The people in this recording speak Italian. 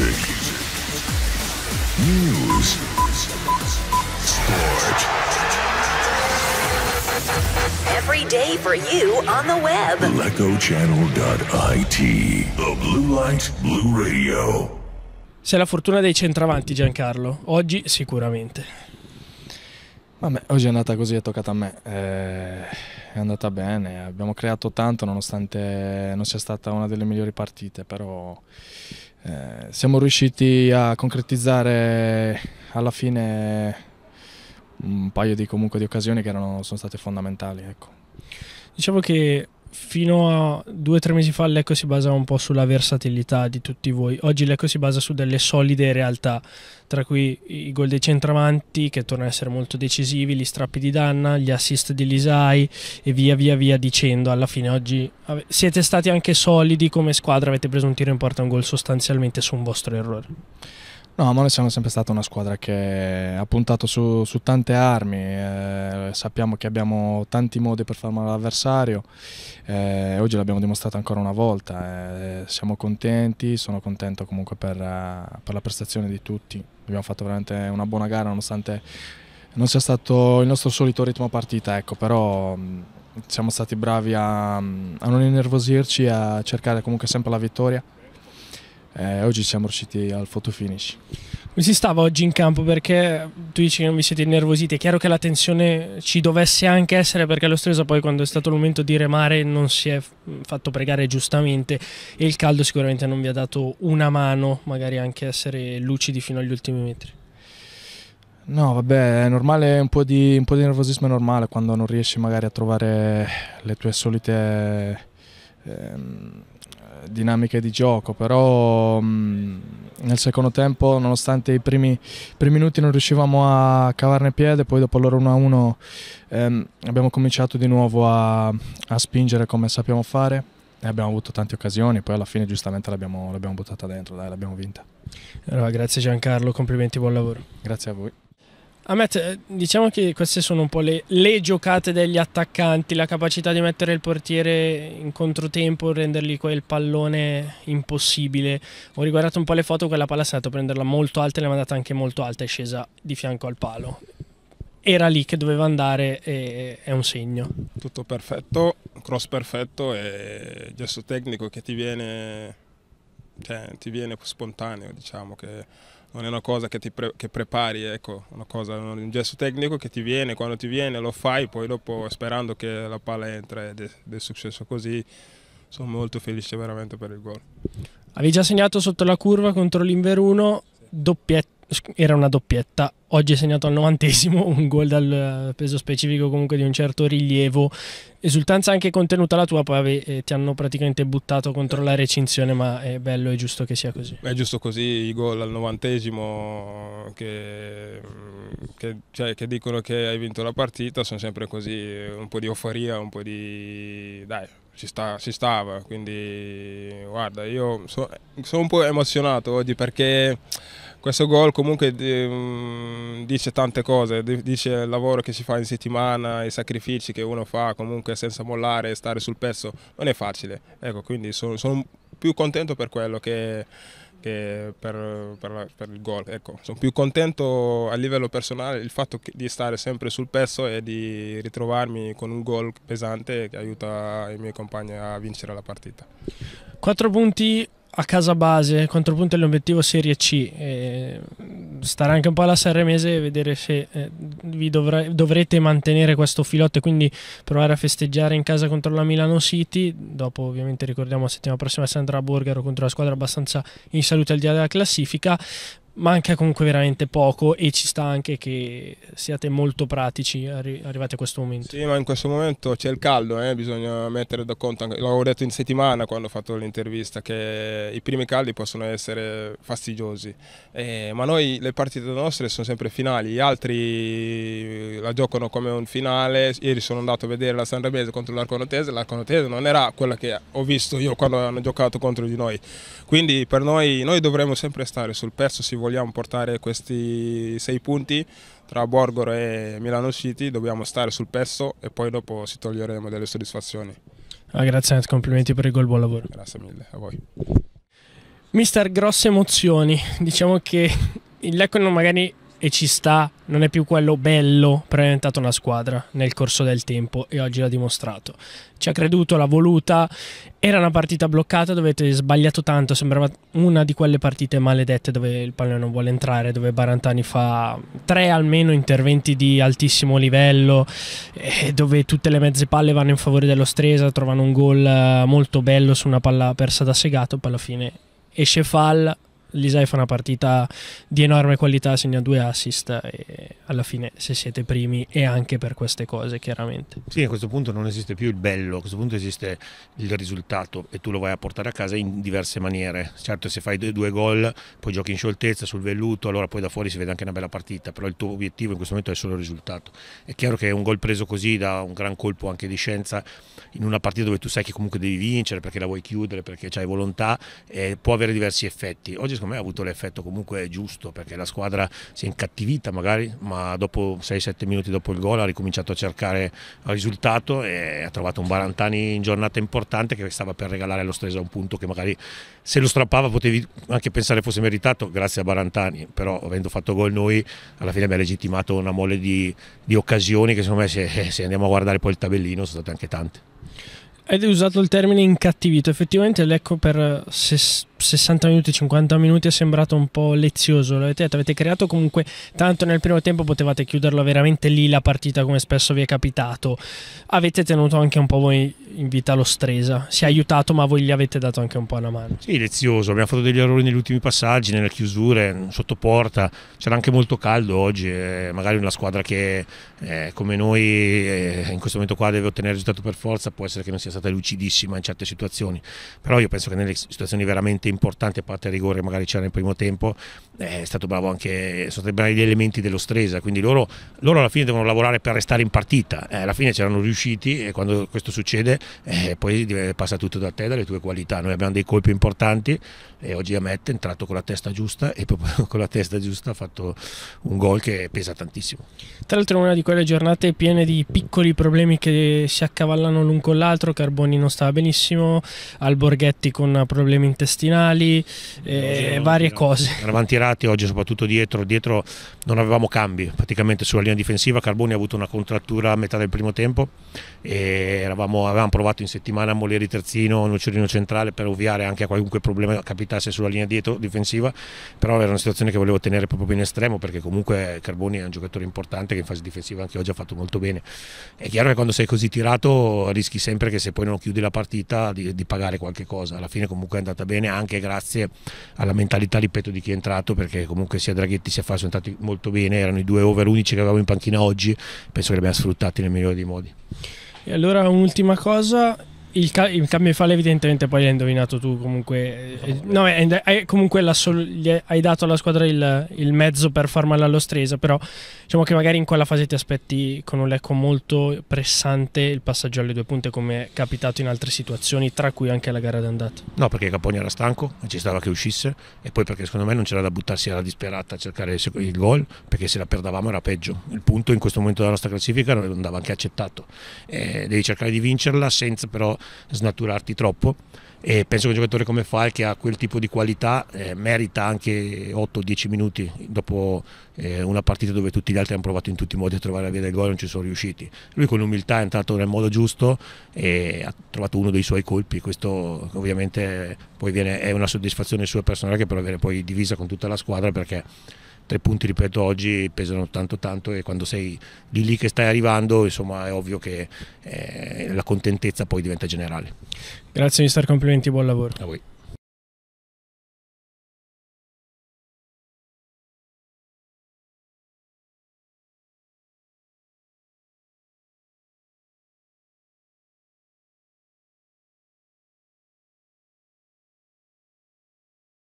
music, news, sport. Every day for you on the web. LecoChannel.it. The Blue Light, Blue Radio. Sei la fortuna dei centravanti, Giancarlo. Oggi sicuramente. Vabbè, oggi è andata così, è toccata a me. Eh, è andata bene, abbiamo creato tanto nonostante non sia stata una delle migliori partite, però eh, siamo riusciti a concretizzare alla fine un paio di, comunque, di occasioni che erano, sono state fondamentali. Ecco. Diciamo che fino a due o tre mesi fa l'eco si basava un po' sulla versatilità di tutti voi. Oggi l'eco si basa su delle solide realtà, tra cui i gol dei centravanti che tornano a essere molto decisivi, gli strappi di Danna, gli assist di Lisai e via via via dicendo. Alla fine oggi siete stati anche solidi come squadra, avete preso un tiro in porta un gol sostanzialmente su un vostro errore. No, ma noi siamo sempre stata una squadra che ha puntato su, su tante armi, eh, sappiamo che abbiamo tanti modi per far male all'avversario, eh, oggi l'abbiamo dimostrato ancora una volta, eh, siamo contenti, sono contento comunque per, eh, per la prestazione di tutti, abbiamo fatto veramente una buona gara nonostante non sia stato il nostro solito ritmo partita, ecco, però mm, siamo stati bravi a, mm, a non innervosirci, a cercare comunque sempre la vittoria eh, oggi siamo riusciti al fotofinish. Come si stava oggi in campo? Perché tu dici che non vi siete innervositi, è chiaro che la tensione ci dovesse anche essere perché lo Stresa poi quando è stato il momento di remare non si è fatto pregare giustamente e il caldo sicuramente non vi ha dato una mano, magari anche essere lucidi fino agli ultimi metri. No, vabbè, è normale, un po, di, un po' di nervosismo è normale quando non riesci magari a trovare le tue solite... Ehm, dinamiche di gioco, però mh, mm, nel secondo tempo nonostante i primi, primi, minuti non riuscivamo a cavarne piede, poi dopo loro 1-1 ehm, abbiamo cominciato di nuovo a, a, spingere come sappiamo fare e abbiamo avuto tante occasioni, poi alla fine giustamente l'abbiamo buttata dentro, l'abbiamo vinta. Allora, grazie Giancarlo, complimenti, buon lavoro. Grazie a voi. Ahmet, diciamo che queste sono un po' le, le, giocate degli attaccanti, la capacità di mettere il portiere in controtempo, rendergli quel pallone impossibile. Ho riguardato un po' le foto, quella palla è stata a prenderla molto alta e l'ha mandata anche molto alta, è scesa di fianco al palo. Era lì che doveva andare e è un segno. Tutto perfetto, cross perfetto e gesto tecnico che ti viene, cioè, ti viene spontaneo, diciamo che non è una cosa che ti pre che prepari, ecco, cosa, un gesto tecnico che ti viene, quando ti viene lo fai, poi dopo sperando che la palla entra ed è, ed è successo così, sono molto felice veramente per il gol. Avevi già segnato sotto la curva contro l'Inveruno, doppietta era una doppietta. Oggi è segnato al novantesimo un gol dal eh, peso specifico comunque di un certo rilievo. Esultanza anche contenuta la tua, poi eh, ti hanno praticamente buttato contro la recinzione, ma è bello e giusto che sia così. È giusto così, i gol al novantesimo che, che, cioè, che, dicono che hai vinto la partita sono sempre così, un po' di euforia, un po' di... dai, si, sta, si stava, quindi guarda, io so, sono un po' emozionato oggi perché questo gol comunque eh, mm, dice tante cose, dice il lavoro che si fa in settimana, i sacrifici che uno fa comunque senza mollare e stare sul pezzo, non è facile. Ecco, quindi sono, sono più contento per quello che, che per, per, per, il gol. Ecco, sono più contento a livello personale il fatto che, di stare sempre sul pezzo e di ritrovarmi con un gol pesante che aiuta i miei compagni a vincere la partita. Quattro punti a casa base, contropunto l'obiettivo Serie C, eh, stare anche un po' alla Sanremese e vedere se eh, vi dovre dovrete mantenere questo filotto e quindi provare a festeggiare in casa contro la Milano City, dopo ovviamente ricordiamo la settimana prossima Sandra Borgaro contro la squadra abbastanza in salute al di là della classifica, manca comunque veramente poco e ci sta anche che siate molto pratici arri arrivati a questo momento. Sì, ma in questo momento c'è il caldo, eh? bisogna mettere da conto, l'avevo detto in settimana quando ho fatto l'intervista, che i primi caldi possono essere fastidiosi, eh, ma noi le partite nostre sono sempre finali, gli altri eh, la giocano come un finale, ieri sono andato a vedere la Sanremese contro l'Arconotese, l'Arconotese non era quella che ho visto io quando hanno giocato contro di noi, quindi per noi, noi dovremmo sempre stare sul pezzo si vuole vogliamo portare questi sei punti tra Borgoro e Milano City dobbiamo stare sul pezzo e poi dopo si toglieremo delle soddisfazioni. Ah, grazie, complimenti per il gol, buon lavoro. Grazie mille, a voi. Mister, grosse emozioni. Diciamo che il Leccono magari e ci sta, non è più quello bello, però è diventata una squadra nel corso del tempo e oggi l'ha dimostrato. Ci ha creduto, l'ha voluta, era una partita bloccata dove avete sbagliato tanto, sembrava una di quelle partite maledette dove il pallone non vuole entrare, dove Barantani fa tre almeno interventi di altissimo livello, eh, dove tutte le mezze palle vanno in favore dello Stresa, trovano un gol eh, molto bello su una palla persa da Segato, poi alla fine esce Fall l'Isai fa una partita di enorme qualità, segna due assist e alla fine se siete primi è anche per queste cose chiaramente. Sì, a questo punto non esiste più il bello, a questo punto esiste il risultato e tu lo vai a portare a casa in diverse maniere. Certo se fai due, due gol, poi giochi in scioltezza, sul velluto, allora poi da fuori si vede anche una bella partita, però il tuo obiettivo in questo momento è solo il risultato. È chiaro che un gol preso così da un gran colpo anche di scienza in una partita dove tu sai che comunque devi vincere perché la vuoi chiudere, perché hai volontà, eh, può avere diversi effetti. Oggi secondo me ha avuto l'effetto comunque giusto perché la squadra si è incattivita magari, ma dopo 6-7 minuti dopo il gol ha ricominciato a cercare il risultato e ha trovato un Barantani in giornata importante che stava per regalare allo Stresa un punto che magari se lo strappava potevi anche pensare fosse meritato grazie a Barantani, però avendo fatto gol noi alla fine abbiamo legittimato una molle di, di occasioni che secondo me se, se andiamo a guardare poi il tabellino sono state anche tante. Hai usato il termine incattivito, effettivamente l'Ecco per eh, se 60 minuti, 50 minuti è sembrato un po' lezioso. L'avete detto, avete creato comunque tanto nel primo tempo, potevate chiuderla veramente lì la partita come spesso vi è capitato. Avete tenuto anche un po' voi in vita lo Stresa, si è aiutato ma voi gli avete dato anche un po' una mano. Sì, lezioso, abbiamo fatto degli errori negli ultimi passaggi, nelle chiusure, sotto porta, c'era anche molto caldo oggi, eh, magari una squadra che eh, come noi eh, in questo momento qua deve ottenere risultato per forza, può essere che non sia stata lucidissima in certe situazioni, però io penso che nelle situazioni veramente importante, a parte il rigore magari c'era nel primo tempo, eh, è stato bravo anche, sono stati bravi gli elementi dello Stresa, quindi loro, loro alla fine devono lavorare per restare in partita, eh, alla fine c'erano riusciti e quando questo succede eh, poi passa tutto da te, dalle tue qualità, noi abbiamo dei colpi importanti e oggi Amet è entrato con la testa giusta e proprio con la testa giusta ha fatto un gol che pesa tantissimo. Tra l'altro una di quelle giornate piene di piccoli problemi che si accavallano l'un con l'altro, Carboni non stava benissimo, Alborghetti con problemi intestinali, finali, eh, varie no, cose. Eravamo tirati oggi soprattutto dietro, dietro non avevamo cambi praticamente sulla linea difensiva, Carboni ha avuto una contrattura a metà del primo tempo e eravamo, avevamo provato in settimana a Moleri terzino, Nocciolino centrale per ovviare anche a qualunque problema che capitasse sulla linea dietro difensiva, però era una situazione che volevo tenere proprio in estremo perché comunque Carboni è un giocatore importante che in fase difensiva anche oggi ha fatto molto bene. È chiaro che quando sei così tirato rischi sempre che se poi non chiudi la partita di, di pagare qualche cosa, alla fine comunque è andata bene anche anche grazie alla mentalità, ripeto, di chi è entrato, perché comunque sia Draghetti sia Fa sono stati molto bene, erano i due over unici che avevamo in panchina oggi, penso che li abbiamo sfruttati nel migliore dei modi. E allora un'ultima cosa, il, ca- il cambio evidentemente poi l'hai indovinato tu comunque eh, eh, no, è, è, comunque sol- hai dato alla squadra il, il, mezzo per far male allo Stresa però diciamo che magari in quella fase ti aspetti con un lecco molto pressante il passaggio alle due punte come è capitato in altre situazioni tra cui anche la gara d'andata no perché Capogna era stanco e ci stava che uscisse e poi perché secondo me non c'era da buttarsi alla disperata a cercare il gol perché se la perdavamo era peggio il punto in questo momento della nostra classifica non andava anche accettato eh, devi cercare di vincerla senza però snaturarti troppo e penso che un giocatore come Fal che ha quel tipo di qualità eh, merita anche 8-10 minuti dopo eh, una partita dove tutti gli altri hanno provato in tutti i modi a trovare la via del gol e non ci sono riusciti lui con umiltà è entrato nel modo giusto e ha trovato uno dei suoi colpi questo ovviamente poi viene, è una soddisfazione sua personale che però viene poi divisa con tutta la squadra perché tre punti, ripeto, oggi pesano tanto tanto e quando sei di lì che stai arrivando, insomma, è ovvio che eh, la contentezza poi diventa generale. Grazie mister, complimenti, buon lavoro. A voi.